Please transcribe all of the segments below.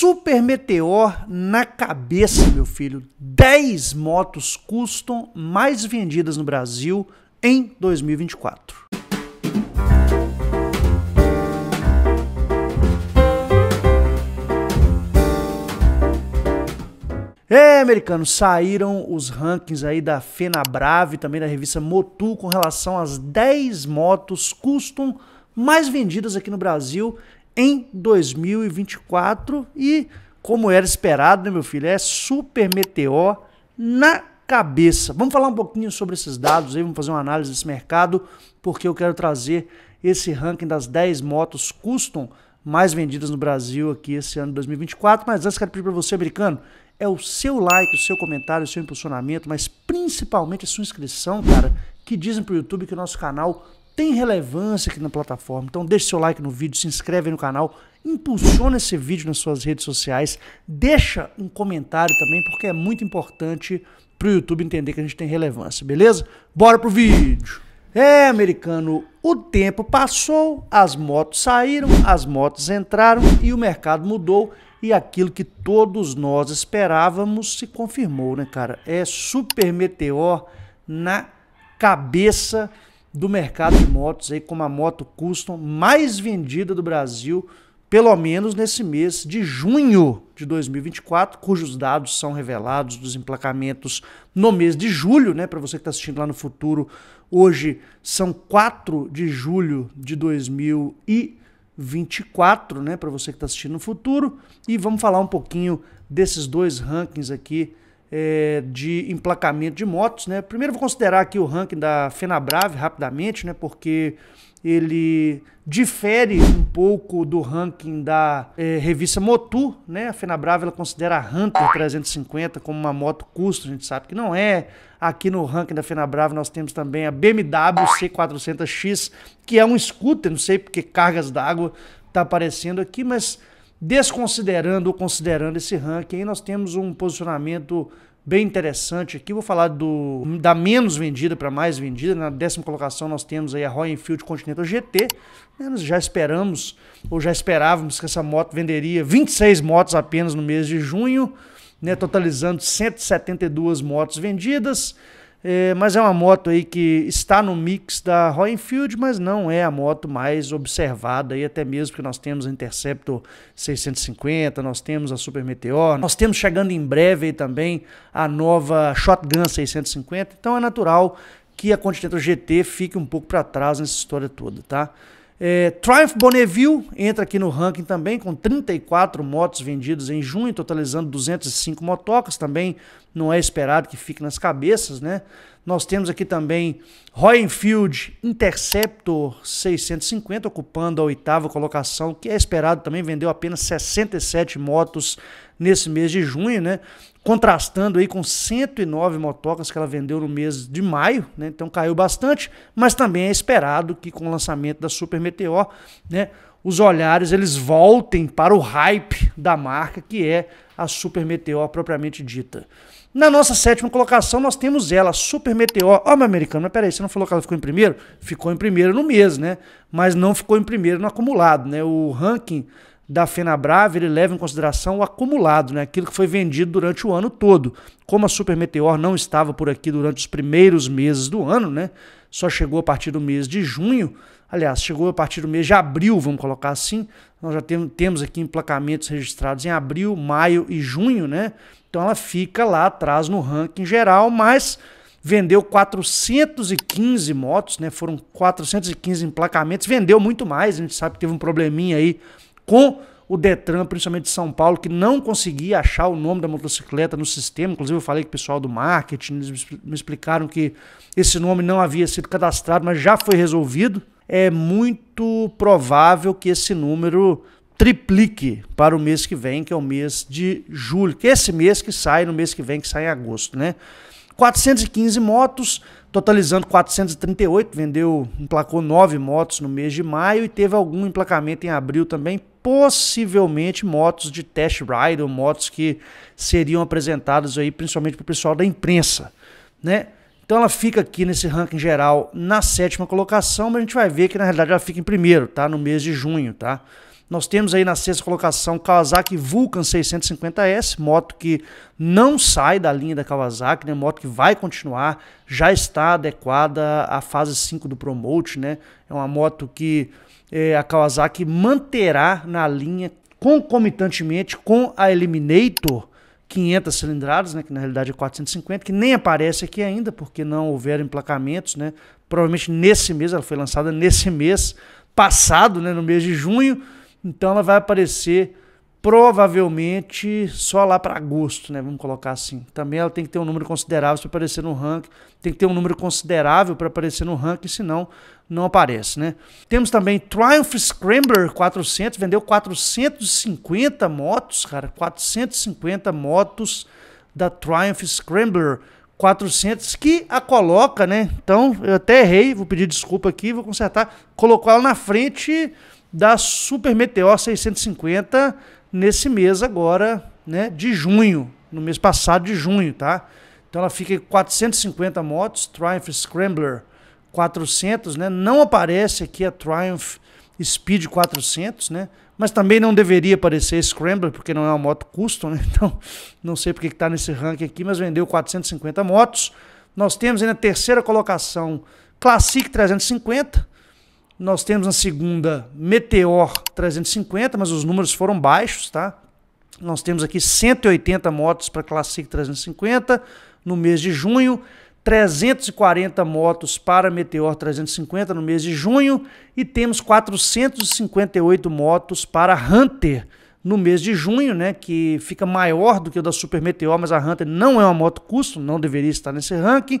super meteor na cabeça, meu filho. 10 motos custom mais vendidas no Brasil em 2024. É, americano, saíram os rankings aí da Fenabrave, também da revista Motu com relação às 10 motos custom mais vendidas aqui no Brasil em 2024 e, como era esperado, né, meu filho, é super meteor na cabeça. Vamos falar um pouquinho sobre esses dados aí, vamos fazer uma análise desse mercado, porque eu quero trazer esse ranking das 10 motos custom mais vendidas no Brasil aqui esse ano de 2024. Mas antes, quero pedir para você, americano, é o seu like, o seu comentário, o seu impulsionamento, mas principalmente a sua inscrição, cara, que dizem para o YouTube que o nosso canal tem relevância aqui na plataforma. Então deixe seu like no vídeo, se inscreve no canal, impulsiona esse vídeo nas suas redes sociais, deixa um comentário também, porque é muito importante para o YouTube entender que a gente tem relevância, beleza? Bora pro vídeo! É, americano, o tempo passou, as motos saíram, as motos entraram e o mercado mudou. E aquilo que todos nós esperávamos se confirmou, né, cara? É super meteor na cabeça do mercado de motos, aí, como a moto custom mais vendida do Brasil, pelo menos nesse mês de junho de 2024, cujos dados são revelados dos emplacamentos no mês de julho, né? Para você que está assistindo lá no futuro, hoje são 4 de julho de 2024, né? Para você que está assistindo no futuro. E vamos falar um pouquinho desses dois rankings aqui é, de emplacamento de motos. Né? Primeiro vou considerar aqui o ranking da FenaBrave rapidamente, né? porque ele difere um pouco do ranking da é, revista Motu, né? A FenaBrave ela considera a Hunter 350 como uma moto custo, a gente sabe que não é. Aqui no ranking da FenaBrave nós temos também a BMW C400X, que é um scooter, não sei porque cargas d'água tá aparecendo aqui, mas desconsiderando ou considerando esse ranking, aí nós temos um posicionamento bem interessante aqui. Vou falar do da menos vendida para mais vendida. Na décima colocação nós temos aí a Royal Enfield Continental GT. Nós já esperamos ou já esperávamos que essa moto venderia 26 motos apenas no mês de junho, né, totalizando 172 motos vendidas. É, mas é uma moto aí que está no mix da Roenfield, mas não é a moto mais observada aí até mesmo que nós temos a Interceptor 650, nós temos a Super Meteor, nós temos chegando em breve também a nova Shotgun 650, então é natural que a Continental GT fique um pouco para trás nessa história toda, tá? É, Triumph Bonneville entra aqui no ranking também, com 34 motos vendidas em junho, totalizando 205 motocas. Também não é esperado que fique nas cabeças, né? Nós temos aqui também Roy Enfield Interceptor 650 ocupando a oitava colocação, que é esperado também, vendeu apenas 67 motos nesse mês de junho, né? Contrastando aí com 109 motocas que ela vendeu no mês de maio, né? Então caiu bastante, mas também é esperado que com o lançamento da Super Meteor, né, os olhares eles voltem para o hype da marca que é a Super Meteor propriamente dita. Na nossa sétima colocação, nós temos ela, Super Meteor. Ó, oh, meu americano, mas peraí, você não falou que ela ficou em primeiro? Ficou em primeiro no mês, né? Mas não ficou em primeiro no acumulado, né? O ranking da Brava, ele leva em consideração o acumulado, né? Aquilo que foi vendido durante o ano todo. Como a Super Meteor não estava por aqui durante os primeiros meses do ano, né? só chegou a partir do mês de junho, aliás, chegou a partir do mês de abril, vamos colocar assim. Nós já temos aqui emplacamentos registrados em abril, maio e junho, né? Então ela fica lá atrás no ranking geral, mas vendeu 415 motos, né? Foram 415 emplacamentos, vendeu muito mais. A gente sabe que teve um probleminha aí com o Detran, principalmente de São Paulo, que não conseguia achar o nome da motocicleta no sistema. Inclusive, eu falei com o pessoal do marketing, eles me explicaram que esse nome não havia sido cadastrado, mas já foi resolvido. É muito provável que esse número triplique para o mês que vem, que é o mês de julho, que é esse mês que sai, no mês que vem, que sai em agosto, né? 415 motos, totalizando 438, vendeu, emplacou 9 motos no mês de maio e teve algum emplacamento em abril também, possivelmente motos de test ride ou motos que seriam apresentadas aí principalmente para o pessoal da imprensa, né? Então ela fica aqui nesse ranking geral na sétima colocação, mas a gente vai ver que na realidade ela fica em primeiro, tá? No mês de junho, tá? Nós temos aí na sexta colocação Kawasaki Vulcan 650S, moto que não sai da linha da Kawasaki, né? Moto que vai continuar, já está adequada à fase 5 do Promote, né? É uma moto que é, a Kawasaki manterá na linha concomitantemente com a Eliminator 500 cilindradas, né, que na realidade é 450, que nem aparece aqui ainda, porque não houveram emplacamentos, né? Provavelmente nesse mês, ela foi lançada nesse mês passado, né, no mês de junho, então ela vai aparecer provavelmente só lá para agosto, né? Vamos colocar assim. Também ela tem que ter um número considerável para aparecer no ranking, tem que ter um número considerável para aparecer no ranking, senão não aparece, né? Temos também Triumph Scrambler 400, vendeu 450 motos, cara, 450 motos da Triumph Scrambler 400 que a coloca, né? Então, eu até errei, vou pedir desculpa aqui, vou consertar, colocou ela na frente da Super Meteor 650 nesse mês agora, né, de junho, no mês passado de junho, tá? Então ela fica com 450 motos, Triumph Scrambler 400, né? Não aparece aqui a Triumph Speed 400, né? Mas também não deveria aparecer Scrambler, porque não é uma moto custom, né? Então, não sei porque está nesse ranking aqui, mas vendeu 450 motos. Nós temos aí na terceira colocação Classic 350. Nós temos na segunda Meteor 350, mas os números foram baixos, tá? Nós temos aqui 180 motos para Classic 350 no mês de junho. 340 motos para Meteor 350 no mês de junho e temos 458 motos para Hunter no mês de junho, né, que fica maior do que o da Super Meteor, mas a Hunter não é uma moto custo, não deveria estar nesse ranking.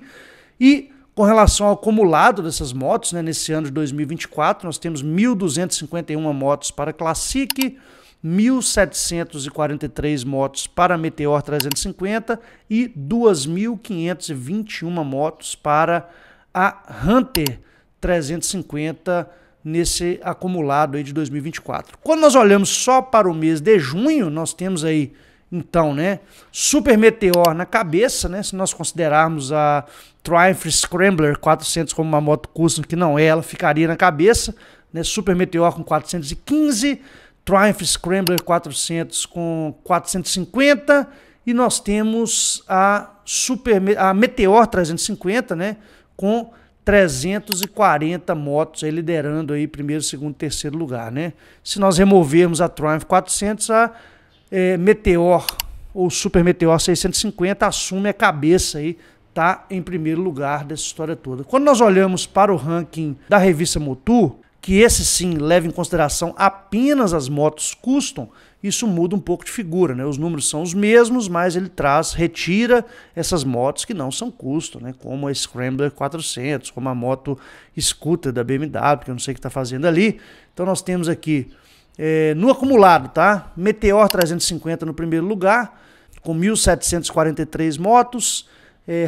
E com relação ao acumulado dessas motos, né, nesse ano de 2024, nós temos 1.251 motos para Classic, 1.743 motos para a Meteor 350 e 2.521 motos para a Hunter 350 nesse acumulado aí de 2024. Quando nós olhamos só para o mês de junho, nós temos aí então, né, Super Meteor na cabeça, né, se nós considerarmos a Triumph Scrambler 400 como uma moto custom que não é, ela ficaria na cabeça, né, Super Meteor com 415, Triumph Scrambler 400 com 450 e nós temos a Super a Meteor 350, né, com 340 motos aí liderando aí primeiro, segundo, terceiro lugar, né? Se nós removermos a Triumph 400, a é, Meteor ou Super Meteor 650 assume a cabeça aí, tá em primeiro lugar dessa história toda. Quando nós olhamos para o ranking da revista Motu, que esse sim leva em consideração apenas as motos custom, isso muda um pouco de figura, né? Os números são os mesmos, mas ele traz, retira essas motos que não são custom, né? Como a Scrambler 400, como a moto Scooter da BMW, que eu não sei o que está fazendo ali. Então nós temos aqui é, no acumulado, tá? Meteor 350 no primeiro lugar, com 1.743 motos. É,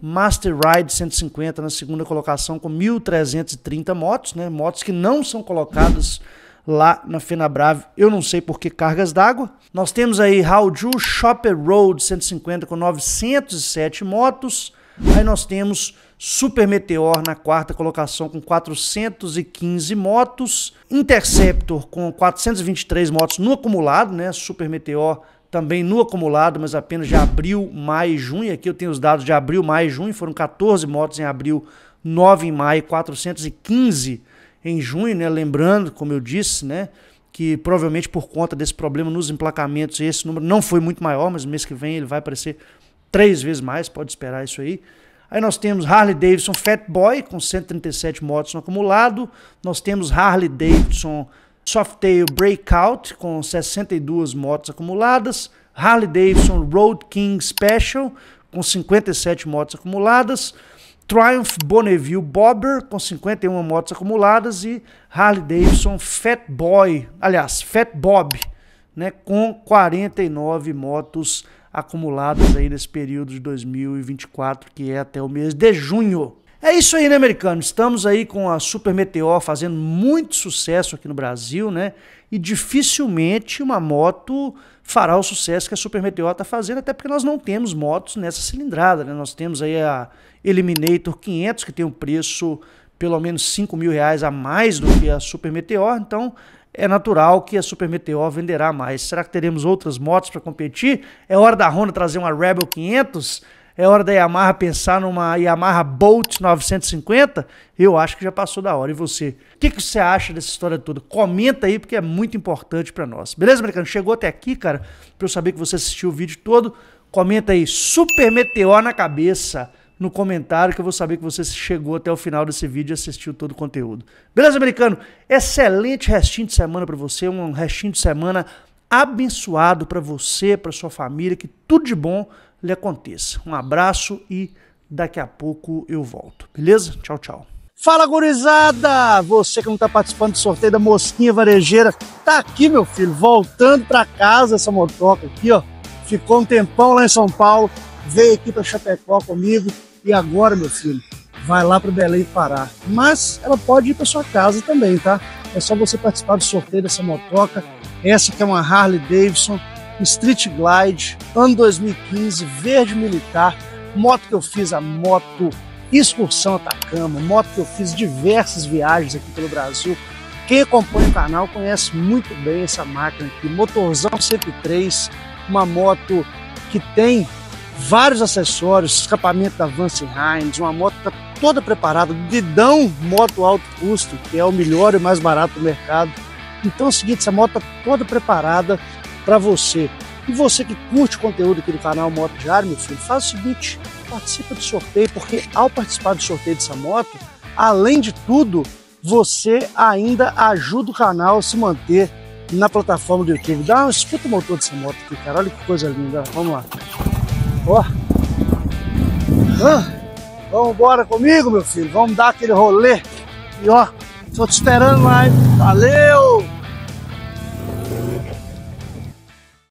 Master Ride 150 na segunda colocação com 1.330 motos, né? Motos que não são colocadas lá na Fena Brave. eu não sei por que cargas d'água. Nós temos aí Haoju Shopper Road 150 com 907 motos. Aí nós temos Super Meteor na quarta colocação com 415 motos, Interceptor com 423 motos no acumulado, né? Super Meteor também no acumulado, mas apenas de abril, maio e junho. Aqui eu tenho os dados de abril, maio e junho. Foram 14 motos em abril, 9 em maio, 415 em junho, né? Lembrando, como eu disse, né? Que provavelmente por conta desse problema nos emplacamentos, esse número não foi muito maior, mas mês que vem ele vai aparecer três vezes mais, pode esperar isso aí. Aí nós temos Harley Davidson Fat Boy com 137 motos no acumulado. Nós temos Harley Davidson Softail Breakout com 62 motos acumuladas, Harley Davidson Road King Special com 57 motos acumuladas, Triumph Bonneville Bobber com 51 motos acumuladas e Harley Davidson Fat Boy, aliás, Fat Bob, né, com 49 motos acumuladas aí nesse período de 2024, que é até o mês de junho. É isso aí, né, americano? Estamos aí com a Super Meteor fazendo muito sucesso aqui no Brasil, né? E dificilmente uma moto fará o sucesso que a Super Meteor está fazendo, até porque nós não temos motos nessa cilindrada, né? Nós temos aí a Eliminator 500, que tem um preço pelo menos 5 mil reais a mais do que a Super Meteor, então é natural que a Super Meteor venderá mais. Será que teremos outras motos para competir? É hora da Honda trazer uma Rebel 500? É hora da Yamaha pensar numa Yamaha Bolt 950? Eu acho que já passou da hora. E você? O que, que você acha dessa história toda? Comenta aí, porque é muito importante para nós. Beleza, americano? Chegou até aqui, cara, para eu saber que você assistiu o vídeo todo. Comenta aí, Super Meteor na cabeça no comentário que eu vou saber que você chegou até o final desse vídeo e assistiu todo o conteúdo. Beleza, americano? Excelente restinho de semana para você, um restinho de semana abençoado para você, para sua família, que tudo de bom lhe aconteça. Um abraço e daqui a pouco eu volto. Beleza? Tchau, tchau. Fala, gurizada! Você que não tá participando do sorteio da mosquinha varejeira, tá aqui, meu filho, voltando para casa essa motoca aqui, ó. Ficou um tempão lá em São Paulo, veio aqui para Chapecó comigo e agora, meu filho, vai lá para Belém Pará. Mas ela pode ir para sua casa também, tá? É só você participar do sorteio dessa motoca. Essa que é uma Harley Davidson Street Glide, ano 2015, verde militar, moto que eu fiz a moto excursão Atacama, moto que eu fiz diversas viagens aqui pelo Brasil. Quem acompanha o canal conhece muito bem essa máquina aqui, motorzão 103, uma moto que tem vários acessórios, escapamento da Vance Hines, uma moto que tá toda preparada, dedão moto alto custo, que é o melhor e mais barato do mercado. Então é o seguinte, essa moto tá toda preparada, para você. E você que curte o conteúdo aqui do canal Moto Diário, meu filho, faz o seguinte, participa do sorteio, porque ao participar do sorteio dessa moto, além de tudo, você ainda ajuda o canal a se manter na plataforma do YouTube. Dá uma escuta o motor dessa moto aqui, cara. Olha que coisa linda. Vamos lá. Ó. Ah. Vamos embora comigo, meu filho. Vamos dar aquele rolê. E ó, tô te esperando lá, Valeu!